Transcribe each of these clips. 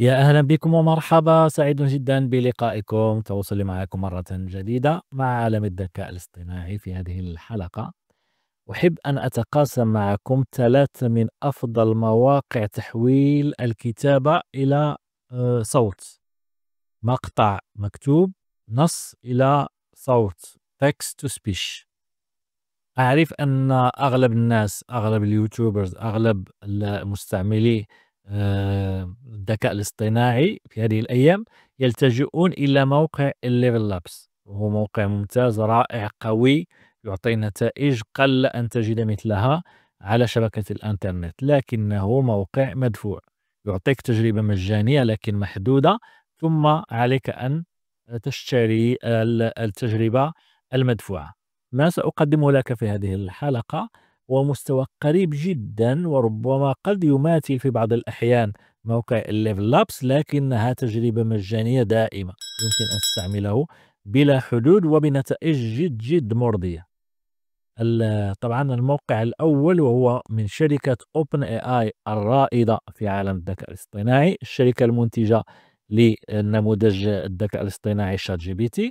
يا أهلا بكم ومرحبا سعيد جدا بلقائكم تواصلي معكم مرة جديدة مع عالم الذكاء الاصطناعي في هذه الحلقة أحب أن أتقاسم معكم ثلاثة من أفضل مواقع تحويل الكتابة إلى آه، صوت مقطع مكتوب نص إلى صوت text to speech أعرف أن أغلب الناس أغلب اليوتيوبرز أغلب المستعملي آه، الذكاء الاصطناعي في هذه الايام يلتجئون الى موقع الليفل لابس وهو موقع ممتاز رائع قوي يعطي نتائج قل ان تجد مثلها على شبكه الانترنت لكنه موقع مدفوع يعطيك تجربه مجانيه لكن محدوده ثم عليك ان تشتري التجربه المدفوعه ما ساقدمه لك في هذه الحلقه ومستوى قريب جدا وربما قد يماثل في بعض الأحيان موقع الليفل لابس لكنها تجربة مجانية دائمة يمكن أن تستعمله بلا حدود وبنتائج جد جد مرضية طبعا الموقع الأول وهو من شركة أوبن اي اي الرائدة في عالم الذكاء الاصطناعي الشركة المنتجة لنموذج الذكاء الاصطناعي شات جي بي تي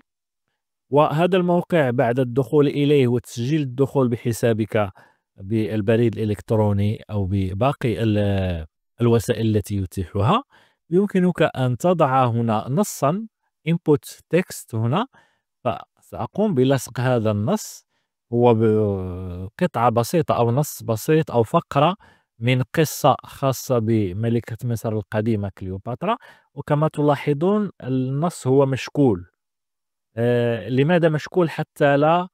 وهذا الموقع بعد الدخول إليه وتسجيل الدخول بحسابك بالبريد الإلكتروني أو بباقي الوسائل التي يتيحها يمكنك أن تضع هنا نصا input text هنا فسأقوم بلصق هذا النص هو قطعة بسيطة أو نص بسيط أو فقرة من قصة خاصة بملكة مصر القديمة كليوباترا وكما تلاحظون النص هو مشكول آه لماذا مشكول حتى لا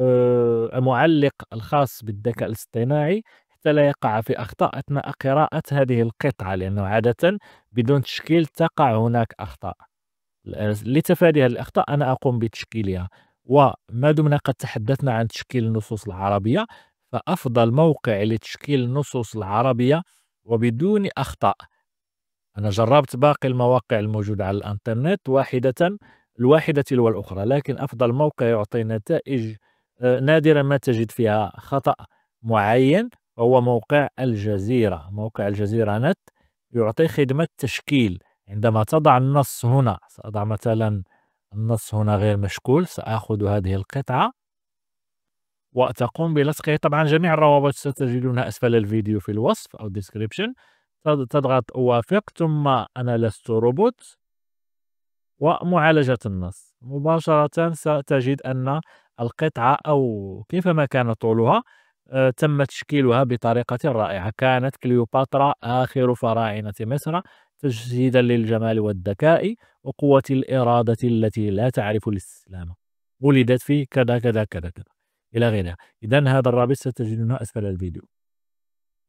آه، معلق الخاص بالذكاء الاصطناعي حتى لا يقع في أخطاء أثناء قراءة هذه القطعة لأنه عادة بدون تشكيل تقع هناك أخطاء لتفادي هذه الأخطاء أنا أقوم بتشكيلها وما دمنا قد تحدثنا عن تشكيل النصوص العربية فأفضل موقع لتشكيل النصوص العربية وبدون أخطاء أنا جربت باقي المواقع الموجودة على الإنترنت واحدة الواحدة تلو الأخرى لكن أفضل موقع يعطي نتائج نادرا ما تجد فيها خطأ معين وهو موقع الجزيرة موقع الجزيرة نت يعطي خدمة تشكيل عندما تضع النص هنا سأضع مثلا النص هنا غير مشكول سأخذ هذه القطعة وتقوم بلصقه طبعا جميع الروابط ستجدونها أسفل الفيديو في الوصف أو الديسكريبشن تضغط أوافق ثم أنا لست روبوت ومعالجة النص مباشرة ستجد أن القطعة أو كيفما كان طولها آه، تم تشكيلها بطريقة رائعة كانت كليوباترا آخر فراعنة مصر تجسيدا للجمال والذكاء وقوة الإرادة التي لا تعرف الاستسلام ولدت في كذا كذا كذا كذا إلى غيرها إذا هذا الرابط ستجدونه أسفل الفيديو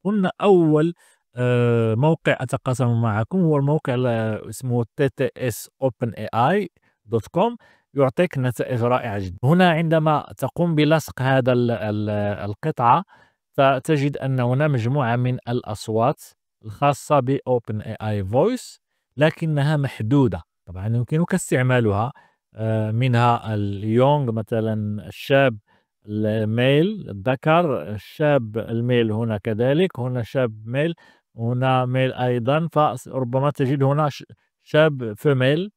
قلنا أول آه، موقع أتقاسم معكم هو الموقع اسمه ttsopenai.com يعطيك نتائج رائعة جدا هنا عندما تقوم بلصق هذا القطعة فتجد أن هنا مجموعة من الأصوات الخاصة ب اي فويس لكنها محدودة طبعا يمكنك استعمالها آه، منها اليونغ مثلا الشاب الميل الذكر الشاب الميل هنا كذلك هنا شاب ميل هنا ميل أيضا فربما تجد هنا شاب فيميل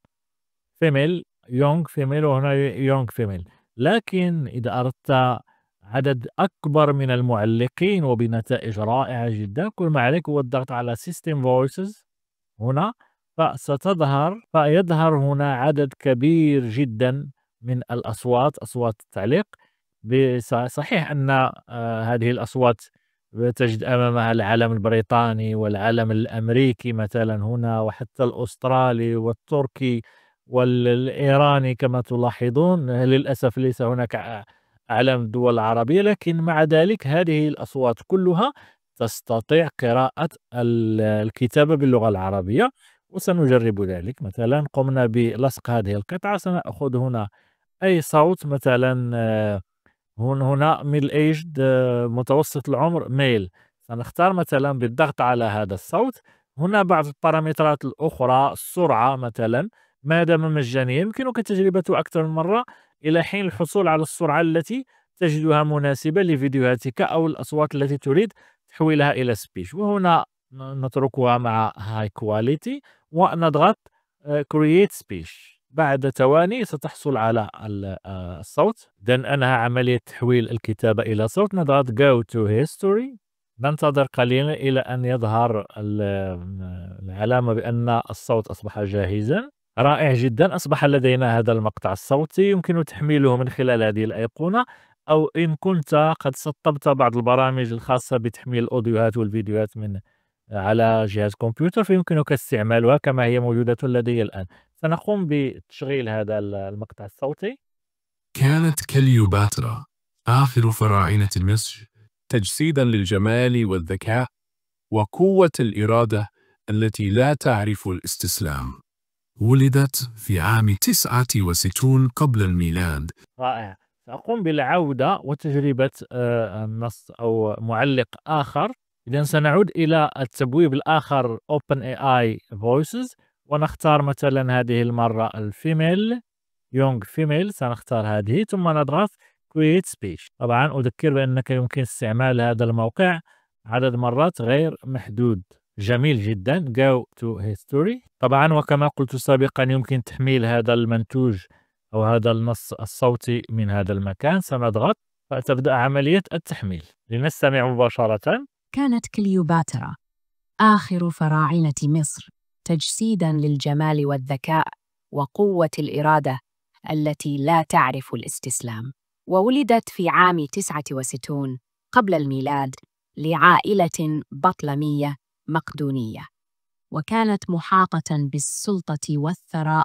فيميل يونغ فيميل وهنا يونغ فيميل لكن إذا أردت عدد أكبر من المعلقين وبنتائج رائعة جدا كل ما عليك هو الضغط على System Voices هنا فستظهر فيظهر هنا عدد كبير جدا من الأصوات أصوات التعليق صحيح أن آه، هذه الأصوات تجد أمامها العلم البريطاني والعلم الأمريكي مثلا هنا وحتى الأسترالي والتركي والايراني كما تلاحظون للاسف ليس هناك اعلام الدول العربيه لكن مع ذلك هذه الاصوات كلها تستطيع قراءه الكتابه باللغه العربيه وسنجرب ذلك مثلا قمنا بلصق هذه القطعه سناخذ هنا اي صوت مثلا هنا ميدل ايجد متوسط العمر ميل سنختار مثلا بالضغط على هذا الصوت هنا بعض البارامترات الاخرى السرعه مثلا ما دام مجانية يمكنك تجربته أكثر من مرة إلى حين الحصول على السرعة التي تجدها مناسبة لفيديوهاتك أو الأصوات التي تريد تحويلها إلى سبيش وهنا نتركها مع هاي كواليتي ونضغط كرييت آه، سبيش بعد ثواني ستحصل على آه، الصوت دن أنها عملية تحويل الكتابة إلى صوت نضغط go to history ننتظر قليلا إلى أن يظهر آه، العلامة بأن الصوت أصبح جاهزا رائع جدا أصبح لدينا هذا المقطع الصوتي يمكن تحميله من خلال هذه الأيقونة أو إن كنت قد سطبت بعض البرامج الخاصة بتحميل الأوديوهات والفيديوهات من على جهاز كمبيوتر فيمكنك استعمالها كما هي موجودة لدي الآن سنقوم بتشغيل هذا المقطع الصوتي كانت كليوباترا آخر فراعنة مصر تجسيدا للجمال والذكاء وقوة الإرادة التي لا تعرف الاستسلام ولدت في عام 69 قبل الميلاد رائع سأقوم بالعودة وتجربة آه، النص أو معلق آخر إذا سنعود إلى التبويب الآخر OpenAI Voices ونختار مثلا هذه المرة الفيميل يونغ فيميل سنختار هذه ثم نضغط Create Speech طبعا أذكر بأنك يمكن استعمال هذا الموقع عدد مرات غير محدود جميل جدا go to history طبعا وكما قلت سابقا يمكن تحميل هذا المنتوج أو هذا النص الصوتي من هذا المكان سنضغط فتبدأ عملية التحميل لنستمع مباشرة كانت كليوباترا آخر فراعنة مصر تجسيدا للجمال والذكاء وقوة الإرادة التي لا تعرف الاستسلام وولدت في عام 69 قبل الميلاد لعائلة بطلمية مقدونية وكانت محاطة بالسلطة والثراء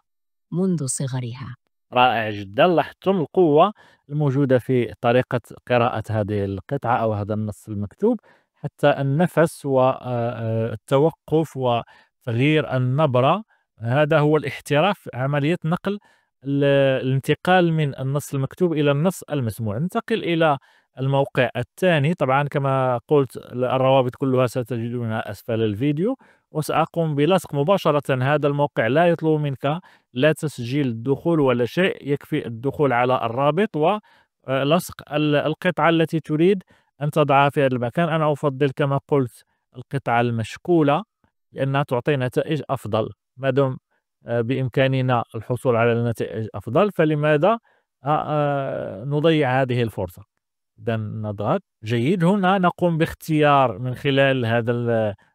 منذ صغرها رائع جدا لاحظتم القوة الموجودة في طريقة قراءة هذه القطعة أو هذا النص المكتوب حتى النفس والتوقف آه، آه، وتغيير النبرة هذا هو الاحتراف عملية نقل الانتقال من النص المكتوب إلى النص المسموع ننتقل إلى الموقع الثاني طبعا كما قلت الروابط كلها ستجدونها أسفل الفيديو وسأقوم بلصق مباشرة هذا الموقع لا يطلب منك لا تسجيل الدخول ولا شيء يكفي الدخول على الرابط ولصق آه، القطعة التي تريد أن تضعها في هذا المكان أنا أفضل كما قلت القطعة المشكولة لأنها تعطي نتائج أفضل ما دم آه، بإمكاننا الحصول على نتائج أفضل فلماذا آه، نضيع هذه الفرصة جدا نضغط جيد هنا نقوم باختيار من خلال هذا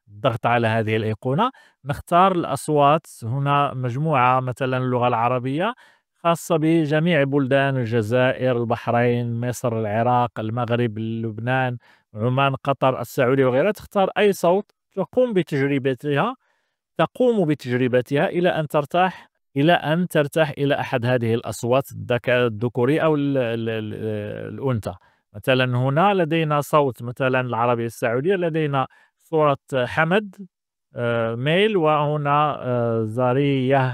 الضغط على هذه الأيقونة نختار الأصوات هنا مجموعة مثلا اللغة العربية خاصة بجميع بلدان الجزائر البحرين مصر العراق المغرب لبنان عمان قطر السعودية وغيرها تختار أي صوت تقوم بتجربتها تقوم بتجربتها إلى أن ترتاح إلى أن ترتاح إلى أحد هذه الأصوات الذكوري أو الأنثى مثلا هنا لدينا صوت مثلا العربية السعودية لدينا صورة حمد آه، ميل وهنا آه، زارية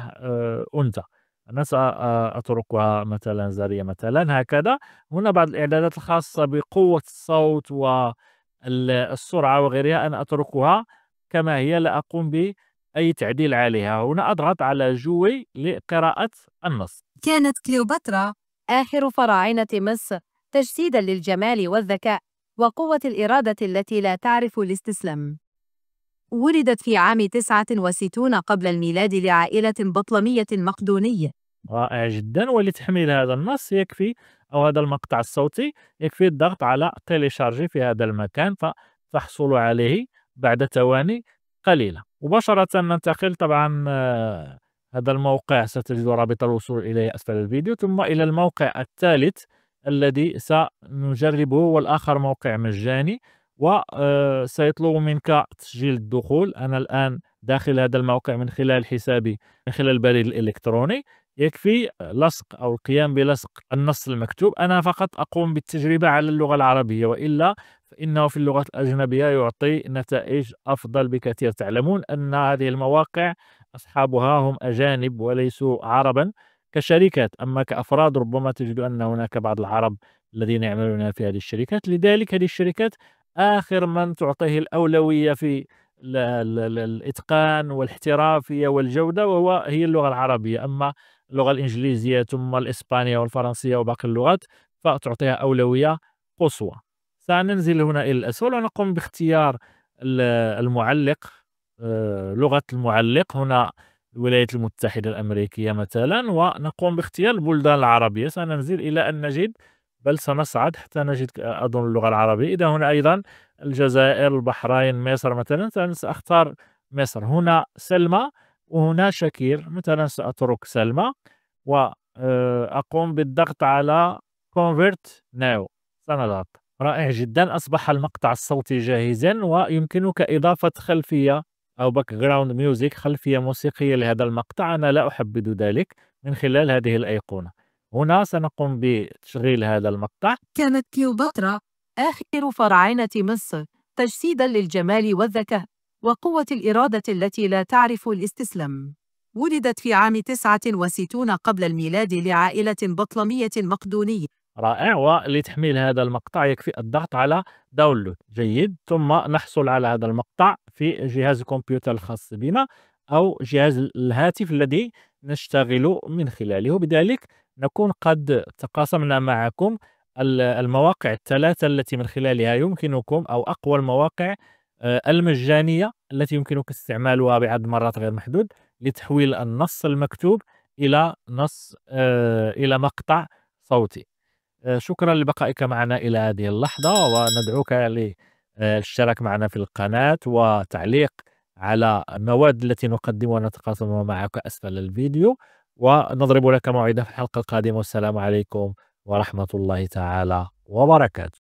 أنت آه، أنا سأتركها مثلا زارية مثلا هكذا هنا بعض الإعدادات الخاصة بقوة الصوت والسرعة وغيرها أنا أتركها كما هي لا أقوم بأي تعديل عليها هنا أضغط على جوي لقراءة النص كانت كليوباترا آخر فراعنة مصر تجسيدا للجمال والذكاء وقوة الإرادة التي لا تعرف الاستسلام. ولدت في عام 69 قبل الميلاد لعائلة بطلمية مقدونية. رائع جدا ولتحميل هذا النص يكفي أو هذا المقطع الصوتي يكفي الضغط على تيليشارجي في هذا المكان فتحصل عليه بعد ثواني قليلة مباشرة ننتقل طبعا آه، هذا الموقع ستجد رابط الوصول إليه أسفل الفيديو ثم إلى الموقع الثالث الذي سنجربه والآخر موقع مجاني وسيطلب آه، منك تسجيل الدخول أنا الآن داخل هذا الموقع من خلال حسابي من خلال البريد الإلكتروني يكفي لصق أو القيام بلصق النص المكتوب أنا فقط أقوم بالتجربة على اللغة العربية وإلا فإنه في اللغة الأجنبية يعطي نتائج أفضل بكثير تعلمون أن هذه المواقع أصحابها هم أجانب وليسوا عربا كشركات أما كأفراد ربما تجد أن هناك بعض العرب الذين يعملون في هذه الشركات لذلك هذه الشركات آخر من تعطيه الأولوية في الاتقان والاحترافيه والجوده وهو هي اللغه العربيه اما اللغه الانجليزيه ثم الاسبانيه والفرنسيه وباقي اللغات فتعطيها اولويه قصوى سننزل هنا الى الاسفل ونقوم باختيار المعلق آه، لغه المعلق هنا الولايات المتحدة الأمريكية مثلا ونقوم باختيار البلدان العربية سننزل إلى أن نجد بل سنصعد حتى نجد أظن اللغة العربية إذا هنا أيضا الجزائر البحرين مصر مثلا سأختار مصر هنا سلمى وهنا شكير مثلا سأترك سلمى وأقوم آه، بالضغط على convert now سنضغط رائع جدا أصبح المقطع الصوتي جاهزا ويمكنك إضافة خلفية أو باك جراوند ميوزك خلفية موسيقية لهذا المقطع أنا لا أحبذ ذلك من خلال هذه الأيقونة هنا سنقوم بتشغيل هذا المقطع كانت كليوباترا آخر فراعنة مصر تجسيدا للجمال والذكاء وقوة الإرادة التي لا تعرف الاستسلام ولدت في عام 69 قبل الميلاد لعائلة بطلمية مقدونية رائع ولتحميل هذا المقطع يكفي الضغط على داونلود جيد ثم نحصل على هذا المقطع في جهاز الكمبيوتر الخاص بنا أو جهاز الهاتف الذي نشتغل من خلاله وبذلك نكون قد تقاسمنا معكم المواقع الثلاثة التي من خلالها يمكنكم أو أقوى المواقع آه، المجانية التي يمكنك استعمالها بعد مرات غير محدود لتحويل النص المكتوب إلى نص آه، إلى مقطع صوتي آه، شكرا لبقائك معنا إلى هذه اللحظة وندعوك للاشتراك آه، معنا في القناة وتعليق على المواد التي نقدمها ونتقاسمها معك أسفل الفيديو ونضرب لك موعدا في الحلقة القادمة والسلام عليكم ورحمة الله تعالى وبركاته